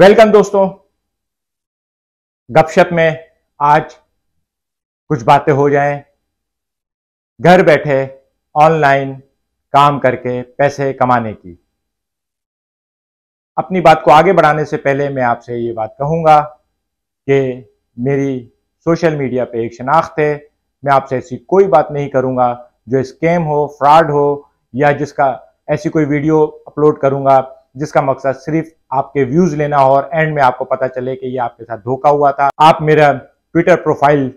welcome दोस्तों गपशप में आज कुछ बातें हो जाएं घर बैठे ऑनलाइन काम करके पैसे कमाने की अपनी बात को आगे बढ़ाने से पहले मैं आपसे ये बात कहूंगा कि मेरी सोशल मीडिया पे एक शनाख्त है मैं आपसे ऐसी कोई बात नहीं करूंगा जो स्कैम हो फ्रॉड हो या जिसका ऐसी कोई वीडियो अपलोड करूंगा जिसका मकसद सिर्फ आपके व्यूज लेना हो और एंड में आपको पता चले कि ये आपके साथ धोखा हुआ था आप मेरा ट्विटर प्रोफाइल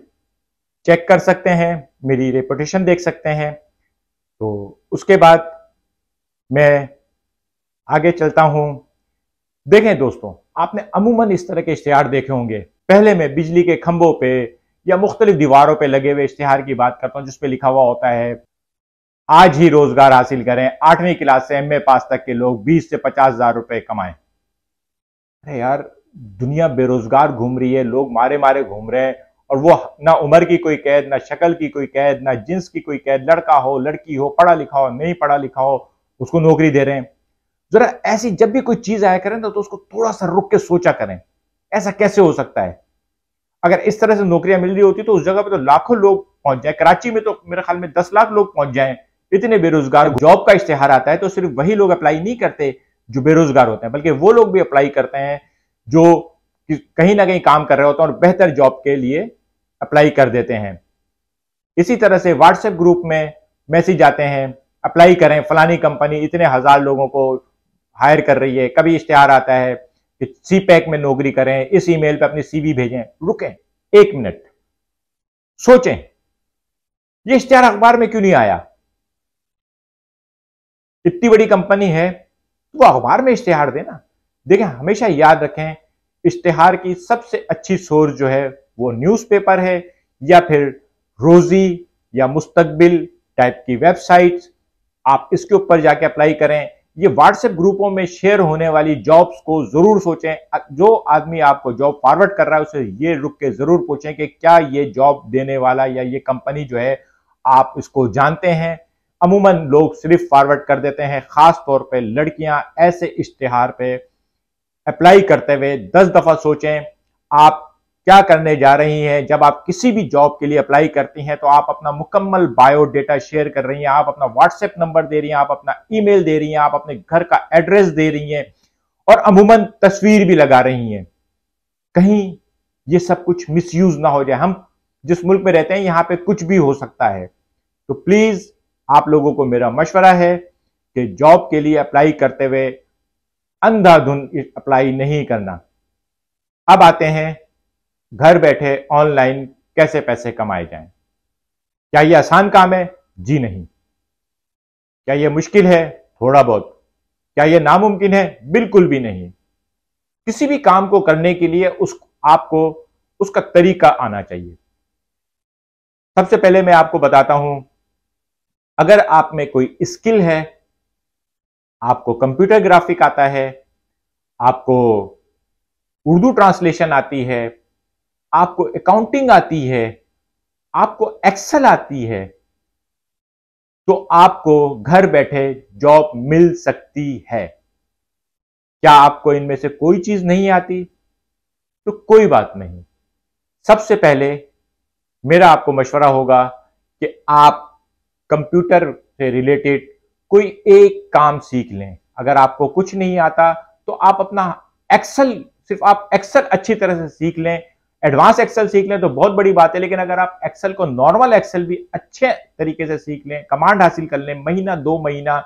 चेक कर सकते हैं मेरी रेपुटेशन देख सकते हैं तो उसके बाद मैं आगे चलता हूं देखें दोस्तों आपने अमूमन इस तरह के इश्तेहार देखे होंगे पहले मैं बिजली के खंभों पे या मुख्तलिफ दीवारों पे लगे हुए इश्तेहार की बात करता हूं जिसपे लिखा हुआ होता है आज ही रोजगार हासिल करें आठवीं क्लास से एमए पास तक के लोग बीस से पचास हजार रुपए कमाएं अरे यार दुनिया बेरोजगार घूम रही है लोग मारे मारे घूम रहे हैं और वो ना उम्र की कोई कैद ना शक्ल की कोई कैद ना जिन्स की कोई कैद लड़का हो लड़की हो पढ़ा लिखा हो नहीं पढ़ा लिखा हो उसको नौकरी दे रहे हैं जरा ऐसी जब भी कोई चीज आया करें तो उसको थोड़ा सा रुक के सोचा करें ऐसा कैसे हो सकता है अगर इस तरह से नौकरियां मिल रही होती तो उस जगह पे तो लाखों लोग पहुंच जाए कराची में तो मेरे ख्याल में दस लाख लोग पहुंच जाए इतने बेरोजगार जॉब का इश्तेहार आता है तो सिर्फ वही लोग अप्लाई नहीं करते जो बेरोजगार होते हैं बल्कि वो लोग भी अप्लाई करते हैं जो कहीं ना कहीं काम कर रहे होते हैं और बेहतर जॉब के लिए अप्लाई कर देते हैं इसी तरह से व्हाट्सएप ग्रुप में मैसेज आते हैं अप्लाई करें फलानी कंपनी इतने हजार लोगों को हायर कर रही है कभी इश्तेहार आता है कि सी पैक में नौकरी करें इस ईमेल पर अपनी सीवी भेजें रुकें एक मिनट सोचें ये इश्तेहार अखबार में क्यों नहीं आया इतनी बड़ी कंपनी है तो अखबार में इश्तेहार देना देखें हमेशा याद रखें इश्तेहार की सबसे अच्छी सोर्स जो है वो न्यूज़पेपर है या फिर रोजी या मुस्तकबिल टाइप की वेबसाइट्स आप इसके ऊपर जाके अप्लाई करें ये व्हाट्सएप ग्रुपों में शेयर होने वाली जॉब्स को जरूर सोचें जो आदमी आपको जॉब फॉरवर्ड कर रहा है उसे ये रुक के जरूर पूछें कि क्या ये जॉब देने वाला या ये कंपनी जो है आप इसको जानते हैं अमूमन लोग सिर्फ फॉरवर्ड कर देते हैं खास तौर पे लड़कियां ऐसे इश्तिहार पे अप्लाई करते हुए दस दफा सोचें आप क्या करने जा रही हैं जब आप किसी भी जॉब के लिए अप्लाई करती हैं तो आप अपना मुकम्मल बायोडेटा शेयर कर रही हैं आप अपना व्हाट्सएप नंबर दे रही हैं आप अपना ईमेल दे रही हैं आप अपने घर का एड्रेस दे रही हैं और अमूमन तस्वीर भी लगा रही हैं कहीं ये सब कुछ मिसयूज ना हो जाए हम जिस मुल्क में रहते हैं यहां पे कुछ भी हो सकता है तो प्लीज आप लोगों को मेरा मशवरा है कि जॉब के लिए अप्लाई करते हुए अंधाधुन अप्लाई नहीं करना अब आते हैं घर बैठे ऑनलाइन कैसे पैसे कमाए जाएं क्या यह आसान काम है जी नहीं क्या यह मुश्किल है थोड़ा बहुत क्या यह नामुमकिन है बिल्कुल भी नहीं किसी भी काम को करने के लिए उस आपको उसका तरीका आना चाहिए सबसे पहले मैं आपको बताता हूं अगर आप में कोई स्किल है आपको कंप्यूटर ग्राफिक आता है आपको उर्दू ट्रांसलेशन आती है आपको अकाउंटिंग आती है आपको एक्सेल आती है तो आपको घर बैठे जॉब मिल सकती है क्या आपको इनमें से कोई चीज नहीं आती तो कोई बात नहीं सबसे पहले मेरा आपको मशवरा होगा कि आप कंप्यूटर से रिलेटेड कोई एक काम सीख लें अगर आपको कुछ नहीं आता तो आप अपना एक्सेल सिर्फ आप एक्सेल अच्छी तरह से सीख लें एडवांस एक्सेल सीख लें तो बहुत बड़ी बात है लेकिन अगर आप एक्सेल को नॉर्मल एक्सेल भी अच्छे तरीके से सीख लें कमांड हासिल कर लें महीना दो महीना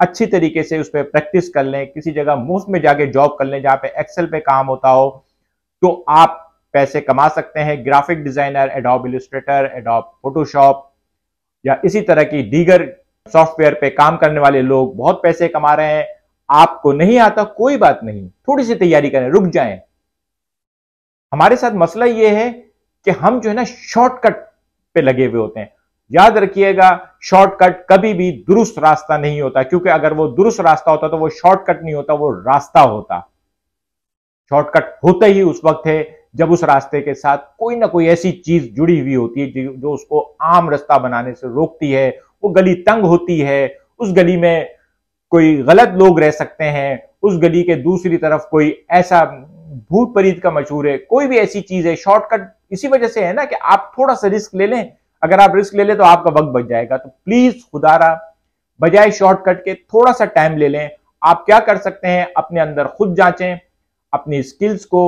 अच्छी तरीके से उस पर प्रैक्टिस कर लें किसी जगह मुफ्त में जाके जॉब कर लें जहाँ पे एक्सेल पे काम होता हो तो आप पैसे कमा सकते हैं graphic designer Adobe illustrator Adobe Photoshop या इसी तरह की दीगर सॉफ्टवेयर पे काम करने वाले लोग बहुत पैसे कमा रहे हैं आपको नहीं आता कोई बात नहीं थोड़ी सी तैयारी करें रुक जाएं हमारे साथ मसला यह है कि हम जो है ना शॉर्टकट पे लगे हुए होते हैं याद रखिएगा शॉर्टकट कभी भी दुरुस्त रास्ता नहीं होता क्योंकि अगर वो दुरुस्त रास्ता होता तो वो शॉर्टकट नहीं होता वो रास्ता होता शॉर्टकट होता ही उस वक्त है जब उस रास्ते के साथ कोई ना कोई ऐसी चीज जुड़ी हुई होती है जो उसको आम रास्ता बनाने से रोकती है वो गली तंग होती है उस गली में कोई गलत लोग रह सकते हैं उस गली के दूसरी तरफ कोई ऐसा भूत परीत का मशहूर है कोई भी ऐसी चीज है शॉर्टकट इसी वजह से है ना कि आप थोड़ा सा रिस्क ले लें अगर आप रिस्क ले लें तो आपका वक्त बच जाएगा तो प्लीज खुदारा बजाय शॉर्टकट के थोड़ा सा टाइम ले लें आप क्या कर सकते हैं अपने अंदर खुद जांचें अपनी स्किल्स को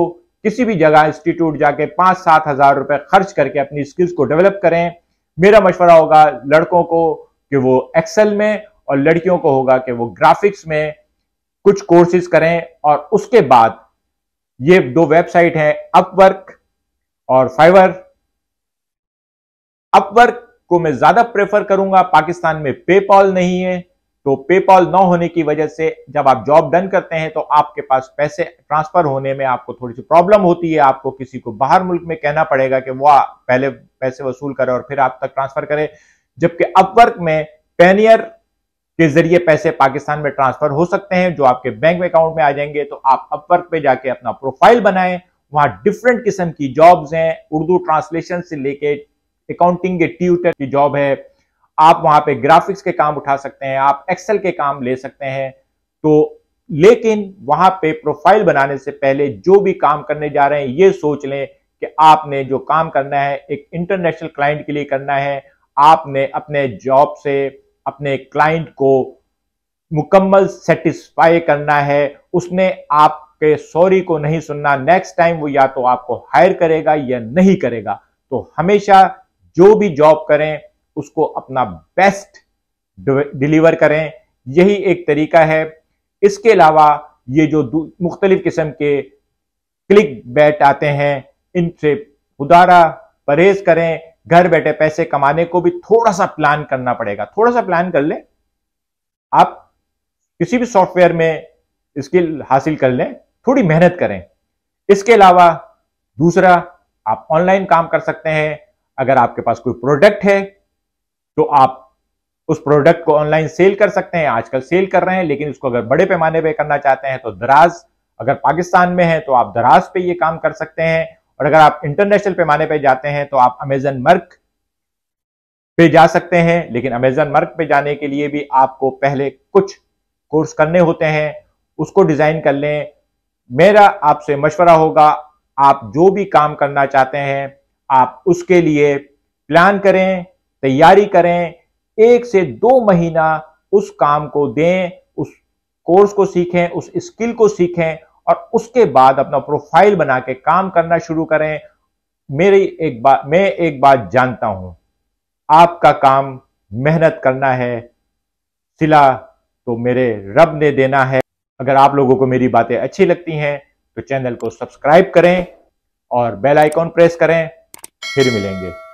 किसी भी जगह इंस्टीट्यूट जाके पांच सात हजार रुपए खर्च करके अपनी स्किल्स को डेवलप करें मेरा मशवरा होगा लड़कों को कि वो एक्सेल में और लड़कियों को होगा कि वो ग्राफिक्स में कुछ कोर्सेज करें और उसके बाद ये दो वेबसाइट हैं अपवर्क और फाइवर अपवर्क को मैं ज्यादा प्रेफर करूंगा पाकिस्तान में पेपॉल नहीं है तो पेपॉल न होने की वजह से जब आप जॉब डन करते हैं तो आपके पास पैसे ट्रांसफर होने में आपको थोड़ी सी प्रॉब्लम होती है आपको किसी को बाहर मुल्क में कहना पड़ेगा कि वह पहले पैसे वसूल करे और फिर आप तक ट्रांसफर करे जबकि अपवर्क में पेनियर के जरिए पैसे पाकिस्तान में ट्रांसफर हो सकते हैं जो आपके बैंक अकाउंट में आ जाएंगे तो आप अपवर्क पे जाके अपना प्रोफाइल बनाएं वहां डिफरेंट किस्म की जॉब्स हैं उर्दू ट्रांसलेशन से लेके अकाउंटिंग के ट्यूटर की जॉब है आप वहां पे ग्राफिक्स के काम उठा सकते हैं आप एक्सेल के काम ले सकते हैं तो लेकिन वहां पे प्रोफाइल बनाने से पहले जो भी काम करने जा रहे हैं ये सोच लें कि आपने जो काम करना है एक इंटरनेशनल क्लाइंट के लिए करना है आपने अपने जॉब से अपने क्लाइंट को मुकम्मल सेटिस्फाई करना है उसने आपके सॉरी को नहीं सुनना नेक्स्ट टाइम वो या तो आपको हायर करेगा या नहीं करेगा तो हमेशा जो भी जॉब करें उसको अपना बेस्ट डिलीवर करें यही एक तरीका है इसके अलावा ये जो मुख्तलिफ किस्म के क्लिक बैट आते हैं इनसे उदारा परहेज करें घर बैठे पैसे कमाने को भी थोड़ा सा प्लान करना पड़ेगा थोड़ा सा प्लान कर लें आप किसी भी सॉफ्टवेयर में स्किल हासिल कर लें थोड़ी मेहनत करें इसके अलावा दूसरा आप ऑनलाइन काम कर सकते हैं अगर आपके पास कोई प्रोडक्ट है तो आप उस प्रोडक्ट को ऑनलाइन सेल कर सकते हैं आजकल सेल कर रहे हैं लेकिन उसको अगर बड़े पैमाने पर करना चाहते हैं तो दराज अगर पाकिस्तान में है तो आप दराज पे ये काम कर सकते हैं और अगर आप इंटरनेशनल पैमाने पर जाते हैं तो आप अमेजन मर्क पे जा सकते हैं लेकिन अमेजन मर्क पे जाने के लिए भी आपको पहले कुछ कोर्स करने होते हैं उसको डिजाइन कर लें मेरा आपसे मशवरा होगा आप जो भी काम करना चाहते हैं आप उसके लिए प्लान करें तैयारी करें एक से दो महीना उस काम को दें उस कोर्स को सीखें उस स्किल को सीखें और उसके बाद अपना प्रोफाइल बना के काम करना शुरू करें मेरी एक बात मैं एक बात जानता हूं आपका काम मेहनत करना है सिला तो मेरे रब ने देना है अगर आप लोगों को मेरी बातें अच्छी लगती हैं तो चैनल को सब्सक्राइब करें और बेल आइकॉन प्रेस करें फिर मिलेंगे